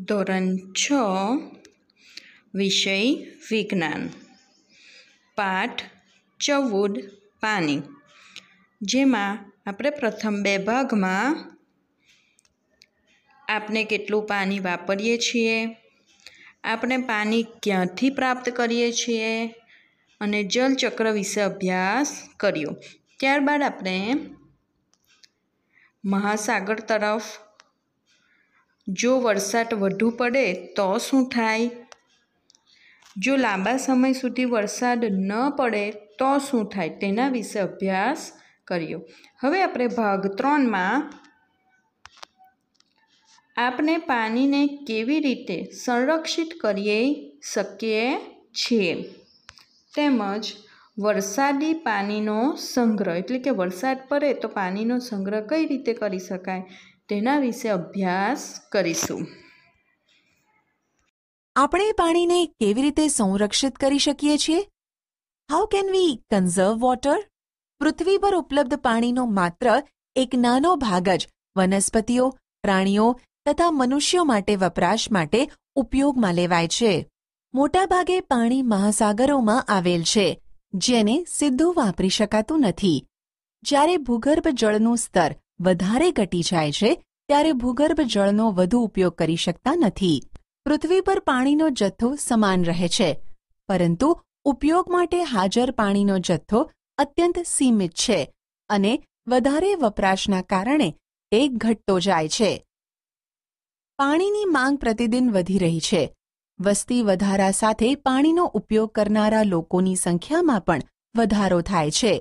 ધોરણ છ વિષય વિજ્ઞાન પાઠ ચૌદ પાણી જેમાં આપણે પ્રથમ બે ભાગમાં આપણે કેટલું પાણી વાપરીએ છીએ આપણે પાણી ક્યાંથી પ્રાપ્ત કરીએ છીએ અને જલચક્ર વિશે અભ્યાસ કર્યો ત્યારબાદ આપણે મહાસાગર તરફ જો વરસાદ વધુ પડે તો શું થાય જો લાંબા સમય સુધી વરસાદ ન પડે તો શું થાય તેના વિશે અભ્યાસ કર્યો હવે આપણે ભાગ ત્રણમાં આપણે પાણીને કેવી રીતે સંરક્ષિત કરીએ શકીએ છીએ તેમજ વરસાદી પાણીનો સંગ્રહ એટલે કે વરસાદ પડે તો પાણીનો સંગ્રહ કઈ રીતે કરી શકાય તેના વિશે અભ્યાસ કરીશું આપણે પાણીને કેવી રીતે સંરક્ષિત કરી શકીએ છીએ how can we conserve water પૃથ્વી પર ઉપલબ્ધ પાણીનો માત્ર એક નાનો ભાગ જ વનસ્પતિઓ પ્રાણીઓ તથા મનુષ્યો માટે વપરાશ માટે ઉપયોગમાં લેવાય છે મોટાભાગે પાણી મહાસાગરોમાં આવેલ છે જેને સીધું વાપરી શકાતું નથી જ્યારે ભૂગર્ભ જળનું સ્તર વધારે ઘટી જાય છે ત્યારે ભૂગર્ભ જળનો વધુ ઉપયોગ કરી શકતા નથી પૃથ્વી પર પાણીનો જથ્થો સમાન રહે છે પરંતુ ઉપયોગ માટે હાજર પાણીનો જથ્થો અત્યંત સીમિત છે અને વધારે વપરાશના કારણે તે ઘટતો જાય છે પાણીની માંગ પ્રતિદિન વધી રહી છે વસ્તી વધારા સાથે પાણીનો ઉપયોગ કરનારા લોકોની સંખ્યામાં પણ વધારો થાય છે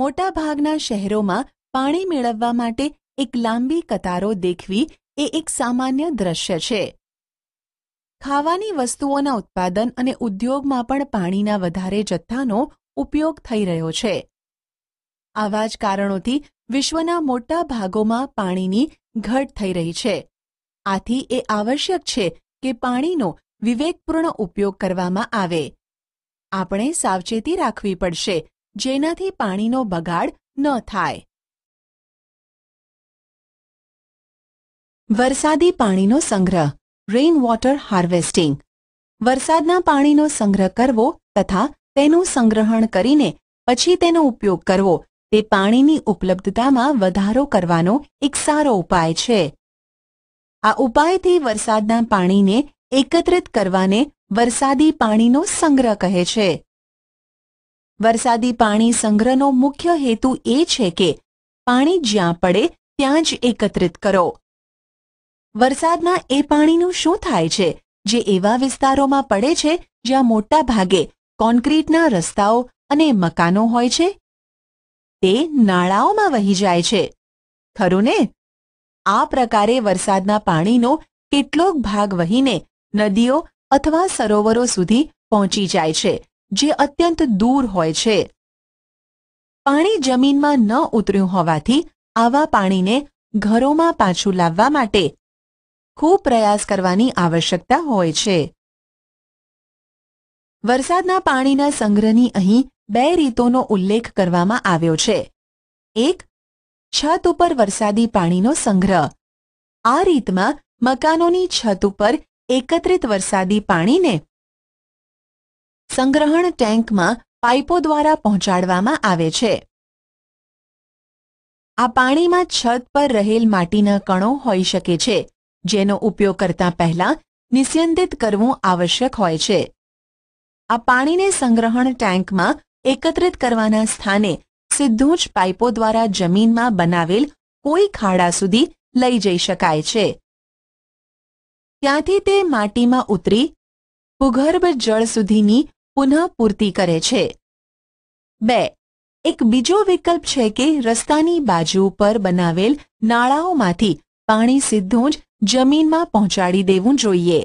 મોટાભાગના શહેરોમાં પાણી મેળવવા માટે એક લાંબી કતારો દેખવી એ એક સામાન્ય દ્રશ્ય છે ખાવાની વસ્તુઓના ઉત્પાદન અને ઉદ્યોગમાં પણ પાણીના વધારે જથ્થાનો ઉપયોગ થઈ રહ્યો છે આવા જ કારણોથી વિશ્વના મોટા ભાગોમાં પાણીની ઘટ થઈ રહી છે આથી એ આવશ્યક છે કે પાણીનો વિવેકપૂર્ણ ઉપયોગ કરવામાં આવે આપણે સાવચેતી રાખવી પડશે જેનાથી પાણીનો બગાડ ન થાય વરસાદી પાણીનો સંગ્રહ રેઇન વોટર હાર્વેસ્ટિંગ વરસાદના પાણીનો સંગ્રહ કરવો તથા તેનું સંગ્રહણ કરીને પછી તેનો ઉપયોગ કરવો તે પાણીની ઉપલબ્ધતામાં વધારો કરવાનો એક સારો ઉપાય છે આ ઉપાયથી વરસાદના પાણીને એકત્રિત કરવાને વરસાદી પાણીનો સંગ્રહ કહે છે વરસાદી પાણી સંગ્રહનો મુખ્ય હેતુ એ છે કે પાણી જ્યાં પડે ત્યાં જ એકત્રિત કરો વરસાદના એ પાણીનું શું થાય છે જે એવા વિસ્તારોમાં પડે છે જ્યાં મોટા ભાગે કોન્ક્રીટના રસ્તાઓ અને મકાનો હોય છે તે નાળાઓમાં વહી જાય છે ખરું ને આ પ્રકારે વરસાદના પાણીનો કેટલોક ભાગ વહીને નદીઓ અથવા સરોવરો સુધી પહોંચી જાય છે જે અત્યંત દૂર હોય છે પાણી જમીનમાં ન ઉતર્યું હોવાથી આવા પાણીને ઘરોમાં પાછું લાવવા માટે ખૂબ પ્રયાસ કરવાની આવશ્યકતા હોય છે વરસાદના પાણીના સંગ્રહની અહીં બે રીતોનો ઉલ્લેખ કરવામાં આવ્યો છે એક છત ઉપર વરસાદી પાણીનો સંગ્રહ આ રીતમાં મકાનોની છત ઉપર એકત્રિત વરસાદી પાણીને સંગ્રહણ ટેન્કમાં પાઇપો દ્વારા પહોંચાડવામાં આવે છે આ પાણીમાં છત પર રહેલ માટીના કણો હોઈ શકે છે જેનો ઉપયોગ કરતા પહેલા નિસ્યંદિત કરવું આવશ્યક હોય છે આ પાણીને સંગ્રહણ ટેન્કમાં એકત્રિત કરવાના સ્થાને સીધું જ પાઇપો દ્વારા જમીનમાં બનાવેલ કોઈ ખાડા સુધી લઈ જઈ શકાય છે ત્યાંથી તે માટીમાં ઉતરી ભૂગર્ભ જળ સુધીની પુનઃપૂર્તિ કરે છે બે એક બીજો વિકલ્પ છે કે રસ્તાની બાજુ પર બનાવેલ નાળાઓમાંથી પાણી સીધું જ જમીનમાં પહોંચાડી દેવું જોઈએ